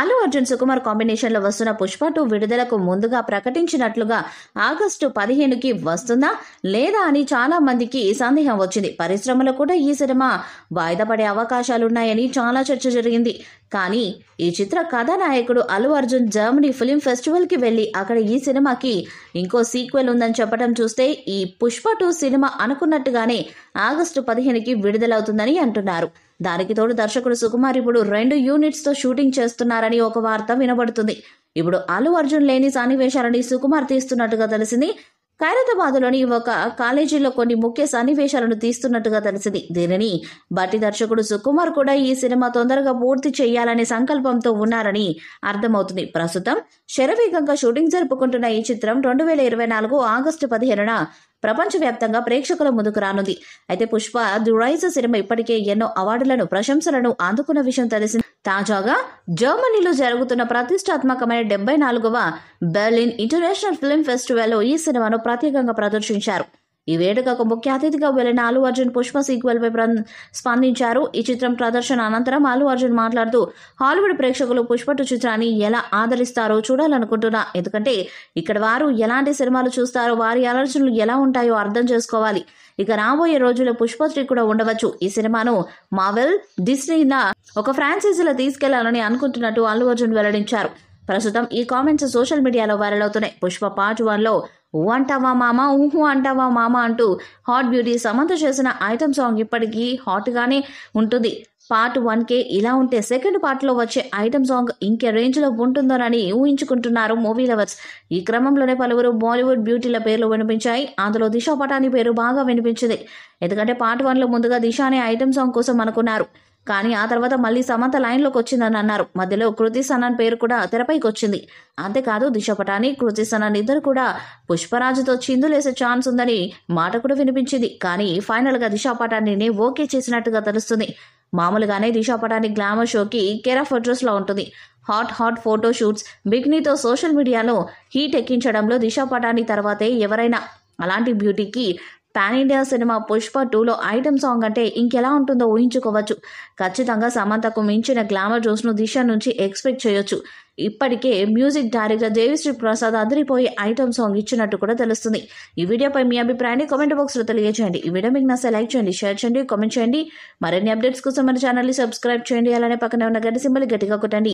Allu Arjun Sukumar combination లో వస్తున్న Pushpa two విడుదలకు ముందుగా ప్రకటించినట్లుగా ఆగస్టు పదిహేనుకి వస్తుందా లేదా అని చాలా మందికి సందేహం వచ్చింది పరిశ్రమలో కూడా ఈ సినిమా వాయిదా పడే అవకాశాలున్నాయని చాలా చర్చ జరిగింది కానీ ఈ చిత్ర కథానాయకుడు అల్లు అర్జున్ జర్మనీ ఫిలిం ఫెస్టివల్కి వెళ్ళి అక్కడ ఈ సినిమాకి ఇంకో సీక్వెల్ ఉందని చెప్పడం చూస్తే ఈ పుష్ప టూ సినిమా అనుకున్నట్టుగానే ఆగస్టు పదిహేనుకి విడుదలవుతుందని అంటున్నారు దానికి తోడు దర్శకుడు సుకుమార్ ఇప్పుడు రెండు యూనిట్స్తో షూటింగ్ చేస్తున్నారని ఒక వార్త వినబడుతుంది ఇప్పుడు అల్లు అర్జున్ లేని సన్నివేశాలని సుకుమార్ తీస్తున్నట్టుగా తెలిసింది ఖైరతాబాద్లోని ఒక కాలేజీలో కొన్ని ముఖ్య సన్నివేశాలను తీస్తున్నట్టుగా తెలిసింది దీనిని బట్టి దర్శకుడు సుకుమార్ కూడా ఈ సినిమా తొందరగా పూర్తి చేయాలనే సంకల్పంతో ఉన్నారని అర్థమవుతుంది ప్రస్తుతం శరవేగంగా షూటింగ్ జరుపుకుంటున్న ఈ చిత్రం రెండు వేల ఇరవై నాలుగు ఆగస్టు పదిహేనున ప్రపంచవ్యాప్తంగా ప్రేక్షకుల ముందుకు రానుంది అయితే పుష్ప దురైజ సినిమా ఇప్పటికే ఎన్నో అవార్డులను ప్రశంసలను అందుకున్న విషయం తెలిసింది తాజాగా జర్మనీలో జరుగుతున్న ప్రతిష్టాత్మకమైన డెబ్బై నాలుగవ బెర్లిన్ ఇంటర్నేషనల్ ఫిల్మ్ ఫెస్టివల్లో ఈ సినిమాను ప్రత్యేకంగా ప్రదర్శించారు ఈ వేడుకకు ముఖ్య అతిథిగా వెళ్లిన అల్లు అర్జున్ పుష్ప సీక్వెల్పై స్పందించారు ఈ చిత్రం ప్రదర్శన అనంతరం అల్లు అర్జున్ మాట్లాడుతూ హాలీవుడ్ ప్రేక్షకులు పుష్పటు చిత్రాన్ని ఎలా ఆదరిస్తారో చూడాలనుకుంటున్నా ఎందుకంటే ఇక్కడ వారు ఎలాంటి సినిమాలు చూస్తారో వారి ఆలోచనలు ఎలా ఉంటాయో అర్థం చేసుకోవాలి ఇక రాబోయే రోజుల్లో పుష్పశ్రీ కూడా ఉండవచ్చు ఈ సినిమాను మావెల్ డిస్నీలా ఒక ఫ్రాంచైజీలో తీసుకెళ్లాలని అనుకుంటున్నట్టు అల్లు అర్జున్ వెల్లడించారు ప్రస్తుతం ఈ కామెంట్స్ సోషల్ మీడియాలో వైరల్ అవుతున్నాయి పుష్ప పార్ట్ లో ఊ అంటావా మామ ఊహు అంటావా మామ అంటూ హాట్ బ్యూటీ సమంత చేసిన ఐటమ్ సాంగ్ ఇప్పటికీ హాట్గానే ఉంటుంది పార్ట్ వన్కే ఇలా ఉంటే సెకండ్ పార్ట్లో వచ్చే ఐటమ్ సాంగ్ ఇంకే రేంజ్లో ఉంటుందోనని ఊహించుకుంటున్నారు మూవీ లవర్స్ ఈ క్రమంలోనే పలువురు బాలీవుడ్ బ్యూటీల పేర్లు వినిపించాయి అందులో దిశా పటాని పేరు బాగా వినిపించింది ఎందుకంటే పార్ట్ వన్లో ముందుగా దిశానే అనే ఐటమ్ సాంగ్ కోసం అనుకున్నారు కానీ ఆ తర్వాత మళ్ళీ సమంత లైన్లోకి వచ్చిందని అన్నారు మధ్యలో కృతి సనన్ పేరు కూడా తెరపైకి వచ్చింది అంతేకాదు పటాని కృతి సనన్ ఇద్దరు కూడా పుష్పరాజుతో చిందులేసే ఛాన్స్ ఉందని మాట కూడా వినిపించింది కానీ ఫైనల్గా దిశాపటానిని ఓకే చేసినట్టుగా తెలుస్తుంది మామూలుగానే పటాని గ్లామర్ షోకి కేరా ఆఫ్ లో ఉంటుంది హాట్ హాట్ ఫోటో షూట్స్ బిగ్నీతో సోషల్ మీడియాలో హీట్ ఎక్కించడంలో దిశా పటాని తర్వాతే ఎవరైనా అలాంటి బ్యూటీకి పాన్ ఇండియా సినిమా పుష్ప టూలో ఐటమ్ సాంగ్ అంటే ఇంకెలా ఉంటుందో ఊహించుకోవచ్చు ఖచ్చితంగా సమంతకు మించిన గ్లామర్ ను దిశ నుంచి ఎక్స్పెక్ట్ చేయొచ్చు ఇప్పటికే మ్యూజిక్ డైరెక్టర్ దేవిశ్రీ ప్రసాద్ అదిరిపోయి ఐటమ్ సాంగ్ ఇచ్చినట్టు కూడా తెలుస్తుంది ఈ వీడియోపై మీ అభిప్రాయాన్ని కామెంట్ లో తెలియజేయండి ఈ వీడియో మీకు నచ్చే లైక్ చేయండి షేర్ చేయండి కామెంట్ చేయండి మరిన్ని అప్డేట్స్ కోసం మన ఛానల్ని సబ్స్క్రైబ్ చేయండి అలానే పక్కనే ఉన్న గడ్డి సింబల్ గట్టిగా కొట్టండి